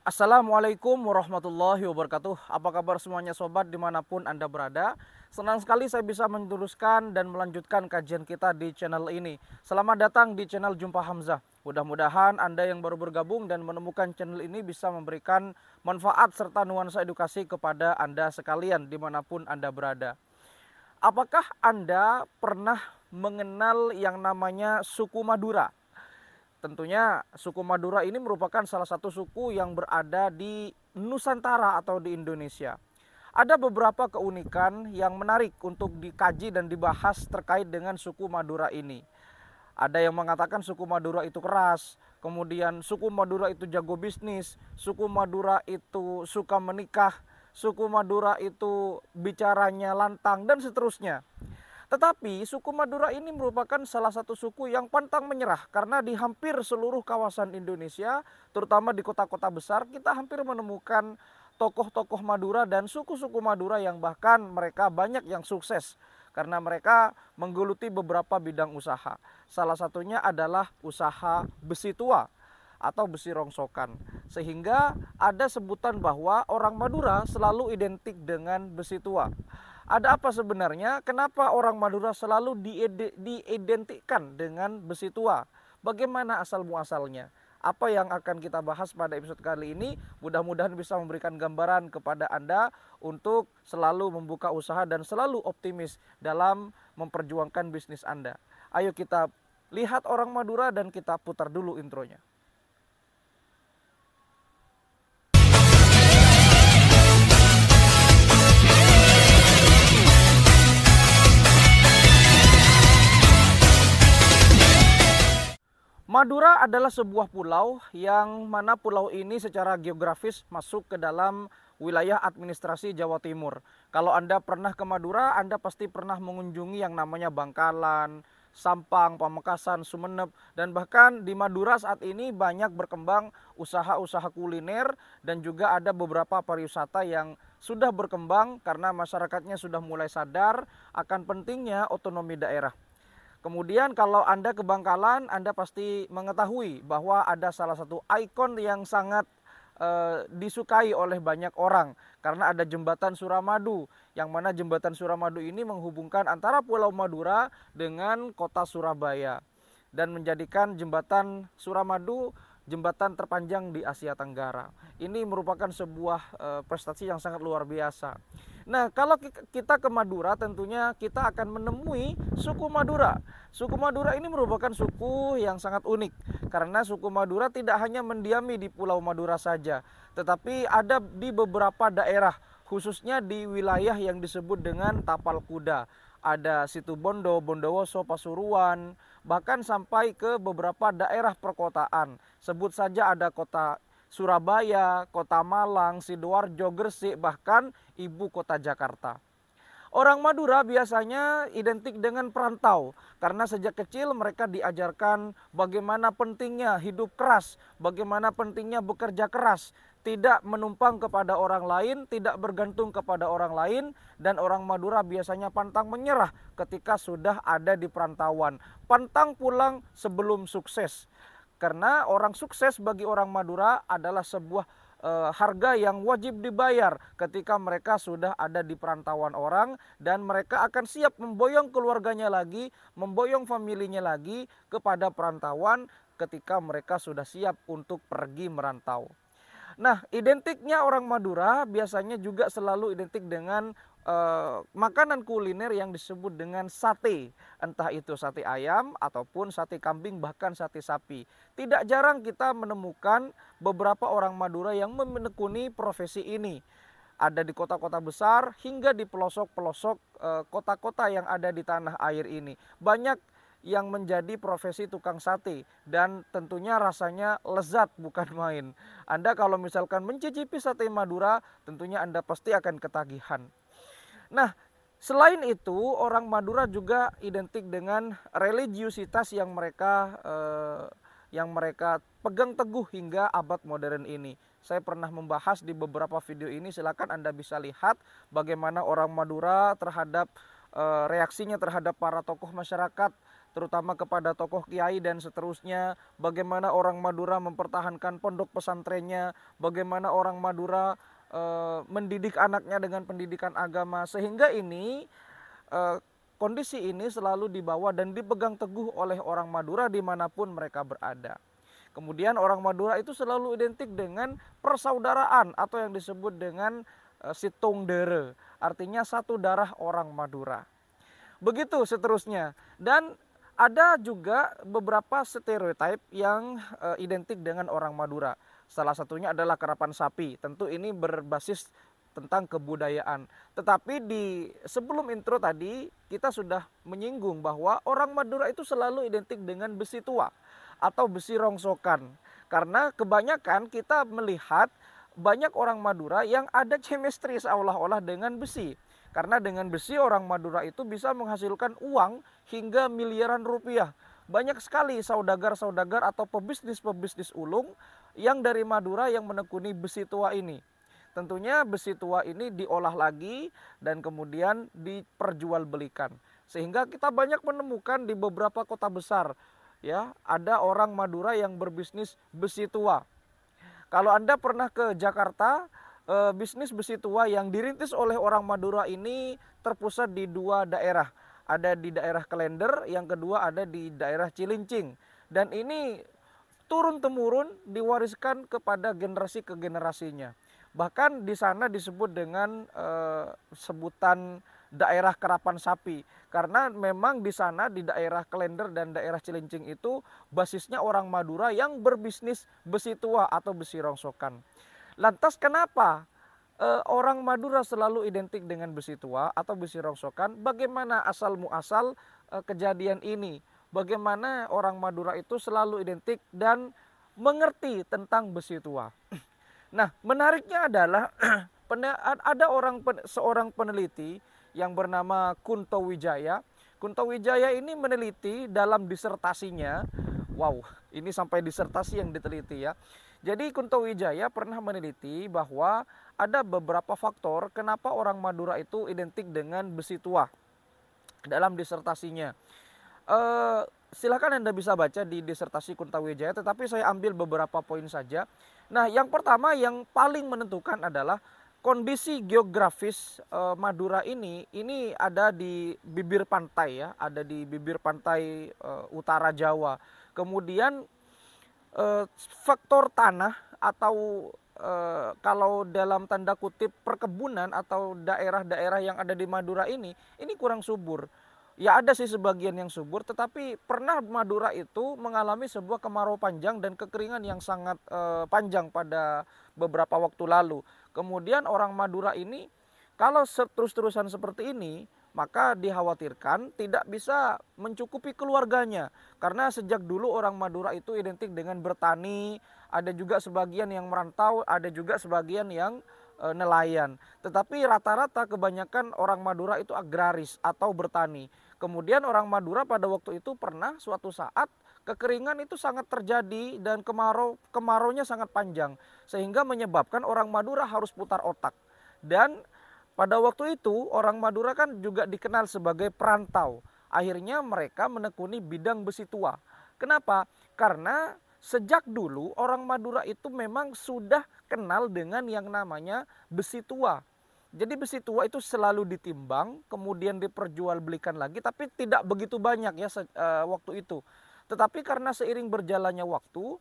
Assalamualaikum warahmatullahi wabarakatuh Apa kabar semuanya sobat dimanapun anda berada Senang sekali saya bisa meneruskan dan melanjutkan kajian kita di channel ini Selamat datang di channel Jumpa Hamzah Mudah-mudahan anda yang baru bergabung dan menemukan channel ini bisa memberikan manfaat serta nuansa edukasi kepada anda sekalian dimanapun anda berada Apakah anda pernah mengenal yang namanya suku Madura? tentunya suku Madura ini merupakan salah satu suku yang berada di Nusantara atau di Indonesia. Ada beberapa keunikan yang menarik untuk dikaji dan dibahas terkait dengan suku Madura ini. Ada yang mengatakan suku Madura itu keras, kemudian suku Madura itu jago bisnis, suku Madura itu suka menikah, suku Madura itu bicaranya lantang dan seterusnya. Tetapi suku Madura ini merupakan salah satu suku yang pantang menyerah karena di hampir seluruh kawasan Indonesia, terutama di kota-kota besar, kita hampir menemukan tokoh-tokoh Madura dan suku-suku Madura yang bahkan mereka banyak yang sukses karena mereka menggeluti beberapa bidang usaha. Salah satunya adalah usaha besi tua atau besi rongsokan. Sehingga ada sebutan bahwa orang Madura selalu identik dengan besi tua. Ada apa sebenarnya? Kenapa orang Madura selalu diidentikan dengan besi tua? Bagaimana asal muasalnya? Apa yang akan kita bahas pada episode kali ini? Mudah-mudahan bisa memberikan gambaran kepada Anda untuk selalu membuka usaha dan selalu optimis dalam memperjuangkan bisnis Anda. Ayo kita lihat orang Madura dan kita putar dulu intronya. Madura adalah sebuah pulau yang mana pulau ini secara geografis masuk ke dalam wilayah administrasi Jawa Timur. Kalau Anda pernah ke Madura, Anda pasti pernah mengunjungi yang namanya Bangkalan, Sampang, Pamekasan, Sumeneb, dan bahkan di Madura saat ini banyak berkembang usaha-usaha kuliner dan juga ada beberapa pariwisata yang sudah berkembang karena masyarakatnya sudah mulai sadar akan pentingnya otonomi daerah. Kemudian kalau Anda ke Bangkalan, Anda pasti mengetahui bahwa ada salah satu ikon yang sangat eh, disukai oleh banyak orang karena ada jembatan Suramadu yang mana jembatan Suramadu ini menghubungkan antara Pulau Madura dengan kota Surabaya dan menjadikan jembatan Suramadu jembatan terpanjang di Asia Tenggara. Ini merupakan sebuah eh, prestasi yang sangat luar biasa. Nah, kalau kita ke Madura tentunya kita akan menemui suku Madura. Suku Madura ini merupakan suku yang sangat unik karena suku Madura tidak hanya mendiami di Pulau Madura saja, tetapi ada di beberapa daerah khususnya di wilayah yang disebut dengan Tapal Kuda. Ada Situbondo, Bondowoso, Pasuruan, bahkan sampai ke beberapa daerah perkotaan. Sebut saja ada kota Surabaya, kota Malang, Sidoarjo, Gresik, bahkan ibu kota Jakarta. Orang Madura biasanya identik dengan perantau karena sejak kecil mereka diajarkan bagaimana pentingnya hidup keras, bagaimana pentingnya bekerja keras, tidak menumpang kepada orang lain, tidak bergantung kepada orang lain, dan orang Madura biasanya pantang menyerah ketika sudah ada di perantauan. Pantang pulang sebelum sukses, karena orang sukses bagi orang Madura adalah sebuah e, harga yang wajib dibayar ketika mereka sudah ada di perantauan orang, dan mereka akan siap memboyong keluarganya lagi, memboyong familinya lagi kepada perantauan ketika mereka sudah siap untuk pergi merantau. Nah, identiknya orang Madura biasanya juga selalu identik dengan uh, makanan kuliner yang disebut dengan sate. Entah itu sate ayam ataupun sate kambing bahkan sate sapi. Tidak jarang kita menemukan beberapa orang Madura yang menekuni profesi ini. Ada di kota-kota besar hingga di pelosok-pelosok eh, kota-kota -pelosok, yang ada di tanah air ini. Banyak yang menjadi profesi tukang sate dan tentunya rasanya lezat bukan main. Anda kalau misalkan mencicipi sate Madura tentunya Anda pasti akan ketagihan. Nah, selain itu orang Madura juga identik dengan religiusitas yang mereka eh, yang mereka pegang teguh hingga abad modern ini. Saya pernah membahas di beberapa video ini, silakan Anda bisa lihat bagaimana orang Madura terhadap eh, reaksinya terhadap para tokoh masyarakat terutama kepada tokoh kiai dan seterusnya, bagaimana orang Madura mempertahankan pondok pesantrennya, bagaimana orang Madura e, mendidik anaknya dengan pendidikan agama sehingga ini e, kondisi ini selalu dibawa dan dipegang teguh oleh orang Madura dimanapun mereka berada. Kemudian orang Madura itu selalu identik dengan persaudaraan atau yang disebut dengan e, situng dere, artinya satu darah orang Madura begitu seterusnya dan ada juga beberapa stereotip yang e, identik dengan orang Madura. Salah satunya adalah kerapan sapi. Tentu ini berbasis tentang kebudayaan. Tetapi di sebelum intro tadi kita sudah menyinggung bahwa orang Madura itu selalu identik dengan besi tua atau besi rongsokan. Karena kebanyakan kita melihat banyak orang Madura yang ada chemistry seolah-olah dengan besi. Karena dengan besi orang Madura itu bisa menghasilkan uang hingga miliaran rupiah. Banyak sekali saudagar-saudagar atau pebisnis-pebisnis ulung yang dari Madura yang menekuni besi tua ini. Tentunya besi tua ini diolah lagi dan kemudian diperjualbelikan. Sehingga kita banyak menemukan di beberapa kota besar ya, ada orang Madura yang berbisnis besi tua. Kalau Anda pernah ke Jakarta, e, bisnis besi tua yang dirintis oleh orang Madura ini terpusat di dua daerah. Ada di daerah Kelender, yang kedua ada di daerah Cilincing. Dan ini turun temurun diwariskan kepada generasi ke generasinya. Bahkan di sana disebut dengan e, sebutan daerah kerapan sapi karena memang di sana di daerah Kelender dan daerah Cilincing itu basisnya orang Madura yang berbisnis besi tua atau besi rongsokan. Lantas kenapa e, orang Madura selalu identik dengan besi tua atau besi rongsokan? Bagaimana asal muasal e, kejadian ini? Bagaimana orang Madura itu selalu identik dan mengerti tentang besi tua? Nah, menariknya adalah ada orang seorang peneliti yang bernama Kunto Wijaya. Kunto Wijaya ini meneliti dalam disertasinya. Wow, ini sampai disertasi yang diteliti ya. Jadi Kunto Wijaya pernah meneliti bahwa ada beberapa faktor kenapa orang Madura itu identik dengan besi tua dalam disertasinya. E, eh, silahkan Anda bisa baca di disertasi Kunto Wijaya, tetapi saya ambil beberapa poin saja. Nah, yang pertama yang paling menentukan adalah kondisi geografis e, Madura ini ini ada di bibir pantai ya, ada di bibir pantai e, utara Jawa. Kemudian eh, faktor tanah atau eh, kalau dalam tanda kutip perkebunan atau daerah-daerah yang ada di Madura ini ini kurang subur. Ya ada sih sebagian yang subur, tetapi pernah Madura itu mengalami sebuah kemarau panjang dan kekeringan yang sangat eh, panjang pada beberapa waktu lalu. Kemudian orang Madura ini kalau terus-terusan seperti ini, maka dikhawatirkan tidak bisa mencukupi keluarganya. Karena sejak dulu orang Madura itu identik dengan bertani, ada juga sebagian yang merantau, ada juga sebagian yang e, nelayan. Tetapi rata-rata kebanyakan orang Madura itu agraris atau bertani. Kemudian orang Madura pada waktu itu pernah suatu saat kekeringan itu sangat terjadi dan kemarau kemaraunya sangat panjang sehingga menyebabkan orang Madura harus putar otak. Dan pada waktu itu orang Madura kan juga dikenal sebagai perantau. Akhirnya mereka menekuni bidang besi tua. Kenapa? Karena sejak dulu orang Madura itu memang sudah kenal dengan yang namanya besi tua. Jadi besi tua itu selalu ditimbang, kemudian diperjualbelikan lagi, tapi tidak begitu banyak ya eh, waktu itu. Tetapi karena seiring berjalannya waktu,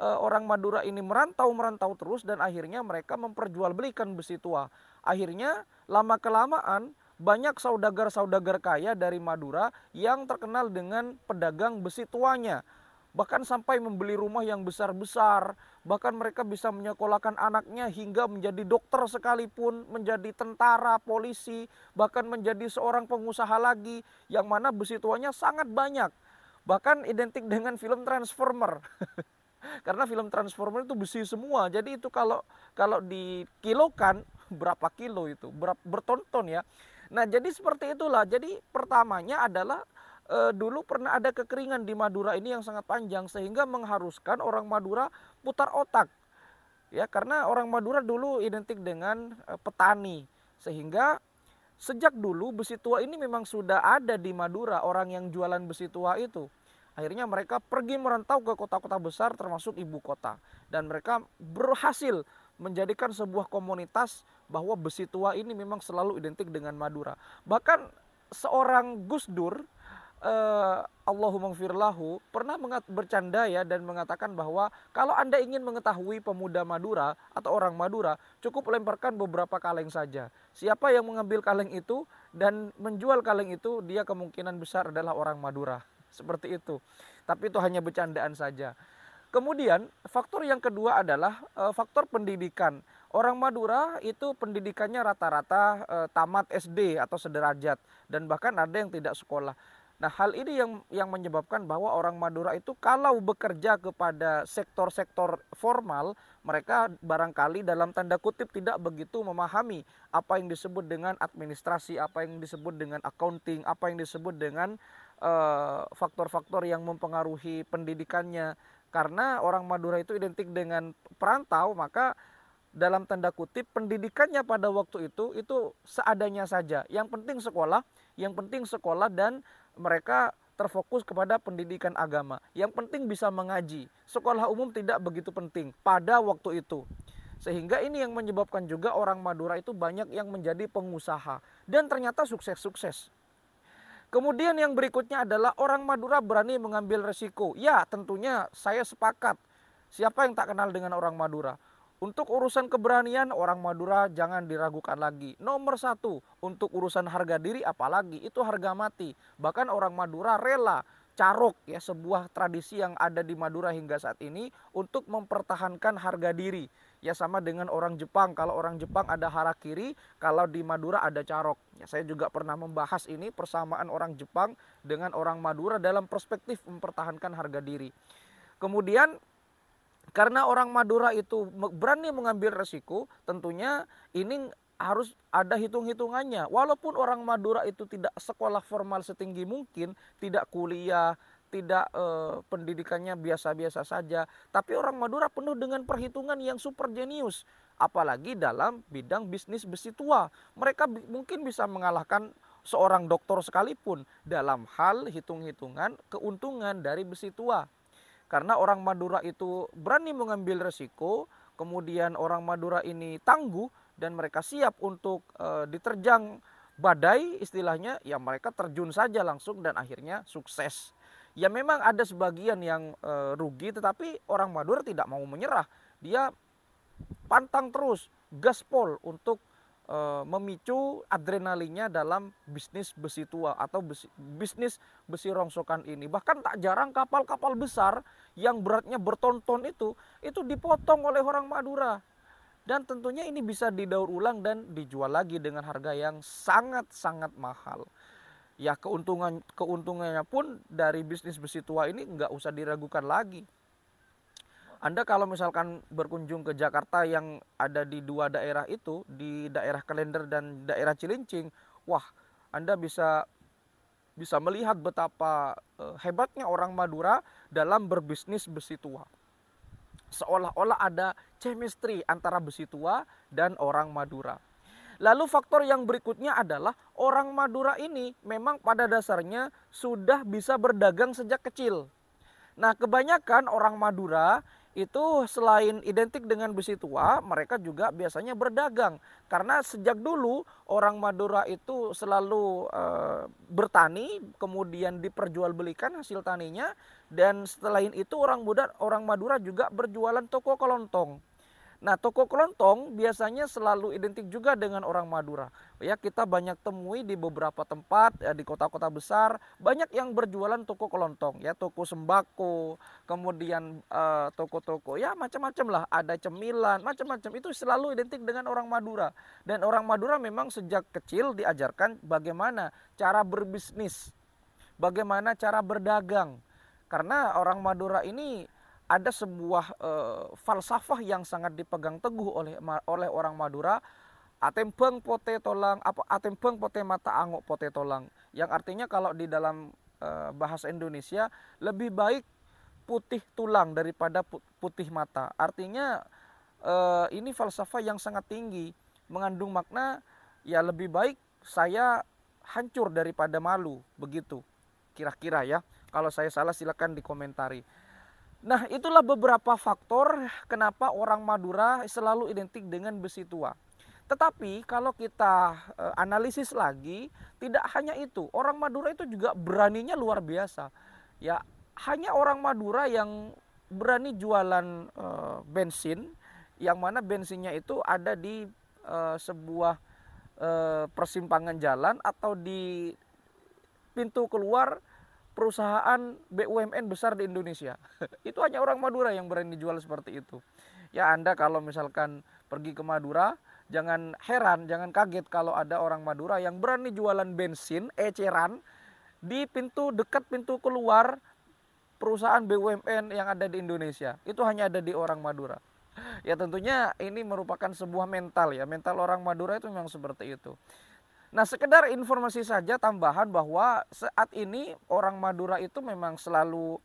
Eh, orang Madura ini merantau-merantau terus dan akhirnya mereka memperjualbelikan besi tua. Akhirnya lama kelamaan banyak saudagar-saudagar kaya dari Madura yang terkenal dengan pedagang besi tuanya. Bahkan sampai membeli rumah yang besar-besar, bahkan mereka bisa menyekolahkan anaknya hingga menjadi dokter sekalipun, menjadi tentara, polisi, bahkan menjadi seorang pengusaha lagi yang mana besi tuanya sangat banyak. Bahkan identik dengan film Transformer. Karena film Transformer itu besi semua. Jadi itu kalau kalau dikilokan berapa kilo itu berapa bertonton ya. Nah jadi seperti itulah. Jadi pertamanya adalah e, dulu pernah ada kekeringan di Madura ini yang sangat panjang sehingga mengharuskan orang Madura putar otak. Ya karena orang Madura dulu identik dengan e, petani sehingga sejak dulu besi tua ini memang sudah ada di Madura orang yang jualan besi tua itu. Akhirnya mereka pergi merantau ke kota-kota besar termasuk ibu kota. Dan mereka berhasil menjadikan sebuah komunitas bahwa besi tua ini memang selalu identik dengan Madura. Bahkan seorang Gus Dur, eh, Allahumma firlahu, pernah mengat, bercanda ya dan mengatakan bahwa kalau Anda ingin mengetahui pemuda Madura atau orang Madura, cukup lemparkan beberapa kaleng saja. Siapa yang mengambil kaleng itu dan menjual kaleng itu, dia kemungkinan besar adalah orang Madura. Seperti itu. Tapi itu hanya bercandaan saja. Kemudian faktor yang kedua adalah e, faktor pendidikan. Orang Madura itu pendidikannya rata-rata e, tamat SD atau sederajat dan bahkan ada yang tidak sekolah. Nah, hal ini yang yang menyebabkan bahwa orang Madura itu kalau bekerja kepada sektor-sektor formal, mereka barangkali dalam tanda kutip tidak begitu memahami apa yang disebut dengan administrasi, apa yang disebut dengan accounting, apa yang disebut dengan Eh, faktor-faktor yang mempengaruhi pendidikannya karena orang Madura itu identik dengan perantau maka dalam tanda kutip pendidikannya pada waktu itu itu seadanya saja yang penting sekolah yang penting sekolah dan mereka terfokus kepada pendidikan agama yang penting bisa mengaji sekolah umum tidak begitu penting pada waktu itu sehingga ini yang menyebabkan juga orang Madura itu banyak yang menjadi pengusaha dan ternyata sukses-sukses Kemudian yang berikutnya adalah orang Madura berani mengambil resiko. Ya, tentunya saya sepakat. Siapa yang tak kenal dengan orang Madura? Untuk urusan keberanian orang Madura jangan diragukan lagi. Nomor satu, untuk urusan harga diri apalagi itu harga mati. Bahkan orang Madura rela carok ya sebuah tradisi yang ada di Madura hingga saat ini untuk mempertahankan harga diri ya sama dengan orang Jepang. Kalau orang Jepang ada harakiri, kalau di Madura ada carok. Ya, saya juga pernah membahas ini persamaan orang Jepang dengan orang Madura dalam perspektif mempertahankan harga diri. Kemudian karena orang Madura itu berani mengambil resiko, tentunya ini harus ada hitung-hitungannya. Walaupun orang Madura itu tidak sekolah formal setinggi mungkin, tidak kuliah, tidak eh, pendidikannya biasa-biasa saja, tapi orang Madura penuh dengan perhitungan yang super jenius, apalagi dalam bidang bisnis besi tua. Mereka mungkin bisa mengalahkan seorang dokter sekalipun dalam hal hitung-hitungan keuntungan dari besi tua. Karena orang Madura itu berani mengambil resiko, kemudian orang Madura ini tangguh dan mereka siap untuk e, diterjang badai istilahnya ya mereka terjun saja langsung dan akhirnya sukses ya memang ada sebagian yang e, rugi tetapi orang Madura tidak mau menyerah dia pantang terus gaspol untuk e, memicu adrenalinnya dalam bisnis besi tua atau besi, bisnis besi rongsokan ini bahkan tak jarang kapal-kapal besar yang beratnya bertonton itu itu dipotong oleh orang Madura dan tentunya ini bisa didaur ulang dan dijual lagi dengan harga yang sangat-sangat mahal ya keuntungan keuntungannya pun dari bisnis besi tua ini nggak usah diragukan lagi. Anda kalau misalkan berkunjung ke Jakarta yang ada di dua daerah itu, di daerah Kalender dan daerah Cilincing, wah, Anda bisa bisa melihat betapa eh, hebatnya orang Madura dalam berbisnis besi tua. Seolah-olah ada chemistry antara besi tua dan orang Madura. Lalu faktor yang berikutnya adalah orang Madura ini memang pada dasarnya sudah bisa berdagang sejak kecil. Nah, kebanyakan orang Madura itu selain identik dengan besi tua, mereka juga biasanya berdagang. Karena sejak dulu orang Madura itu selalu e, bertani, kemudian diperjualbelikan hasil taninya dan setelah itu orang orang Madura juga berjualan toko kelontong. Nah, toko kelontong biasanya selalu identik juga dengan orang Madura. Ya, kita banyak temui di beberapa tempat ya, di kota-kota besar banyak yang berjualan toko kelontong, ya toko sembako, kemudian eh, toko-toko ya macam-macam lah, ada cemilan, macam-macam. Itu selalu identik dengan orang Madura. Dan orang Madura memang sejak kecil diajarkan bagaimana cara berbisnis, bagaimana cara berdagang. Karena orang Madura ini ada sebuah e, falsafah yang sangat dipegang teguh oleh oleh orang Madura atempeng pote tolang apa atempeng pote mata angok pote tolang yang artinya kalau di dalam e, bahasa Indonesia lebih baik putih tulang daripada putih mata artinya e, ini falsafah yang sangat tinggi mengandung makna ya lebih baik saya hancur daripada malu begitu kira-kira ya kalau saya salah silakan dikomentari Nah, itulah beberapa faktor kenapa orang Madura selalu identik dengan besi tua. Tetapi kalau kita eh, analisis lagi, tidak hanya itu. Orang Madura itu juga beraninya luar biasa. Ya, hanya orang Madura yang berani jualan e, bensin yang mana bensinnya itu ada di e, sebuah e, persimpangan jalan atau di pintu keluar perusahaan BUMN besar di Indonesia. itu hanya orang Madura yang berani jual seperti itu. Ya Anda kalau misalkan pergi ke Madura, jangan heran, jangan kaget kalau ada orang Madura yang berani jualan bensin, eceran, di pintu dekat pintu keluar perusahaan BUMN yang ada di Indonesia. Itu hanya ada di orang Madura. Ya tentunya ini merupakan sebuah mental ya, mental orang Madura itu memang seperti itu. Nah, sekedar informasi saja tambahan bahwa saat ini orang Madura itu memang selalu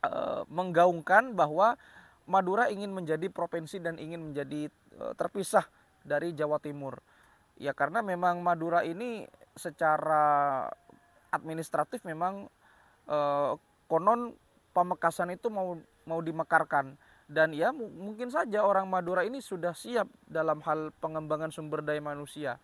uh, menggaungkan bahwa Madura ingin menjadi provinsi dan ingin menjadi uh, terpisah dari Jawa Timur. Ya karena memang Madura ini secara administratif memang uh, konon Pamekasan itu mau mau dimekarkan dan ya mungkin saja orang Madura ini sudah siap dalam hal pengembangan sumber daya manusia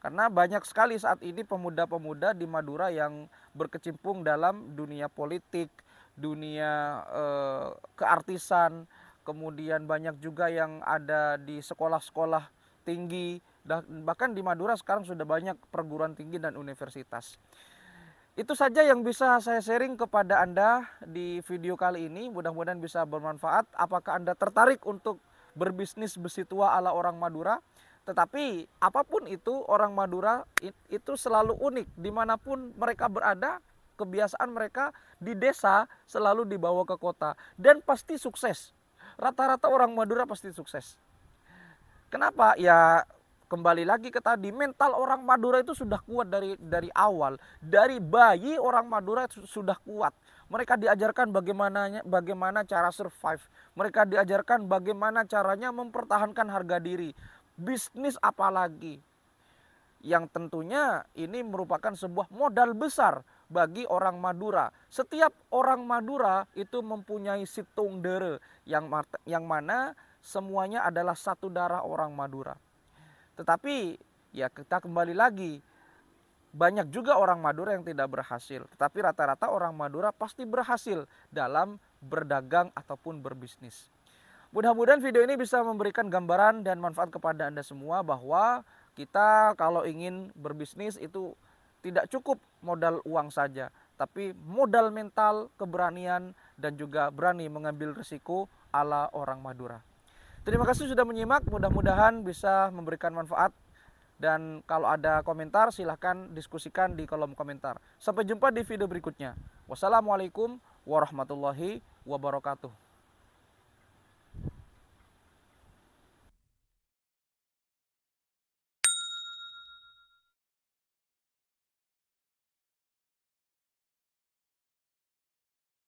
karena banyak sekali saat ini pemuda-pemuda di Madura yang berkecimpung dalam dunia politik, dunia eh, keartisan, kemudian banyak juga yang ada di sekolah-sekolah tinggi, bahkan di Madura sekarang sudah banyak perguruan tinggi dan universitas. Itu saja yang bisa saya sharing kepada Anda di video kali ini. Mudah-mudahan bisa bermanfaat. Apakah Anda tertarik untuk berbisnis besi tua ala orang Madura? Tetapi apapun itu orang Madura itu selalu unik dimanapun mereka berada kebiasaan mereka di desa selalu dibawa ke kota dan pasti sukses. Rata-rata orang Madura pasti sukses. Kenapa? Ya kembali lagi ke tadi mental orang Madura itu sudah kuat dari dari awal dari bayi orang Madura itu sudah kuat mereka diajarkan bagaimana bagaimana cara survive mereka diajarkan bagaimana caranya mempertahankan harga diri bisnis apalagi. Yang tentunya ini merupakan sebuah modal besar bagi orang Madura. Setiap orang Madura itu mempunyai situng dere yang yang mana semuanya adalah satu darah orang Madura. Tetapi ya kita kembali lagi banyak juga orang Madura yang tidak berhasil, tetapi rata-rata orang Madura pasti berhasil dalam berdagang ataupun berbisnis. Mudah-mudahan video ini bisa memberikan gambaran dan manfaat kepada Anda semua bahwa kita kalau ingin berbisnis itu tidak cukup modal uang saja, tapi modal mental, keberanian, dan juga berani mengambil risiko ala orang Madura. Terima kasih sudah menyimak, mudah-mudahan bisa memberikan manfaat. Dan kalau ada komentar silahkan diskusikan di kolom komentar. Sampai jumpa di video berikutnya. Wassalamualaikum warahmatullahi wabarakatuh.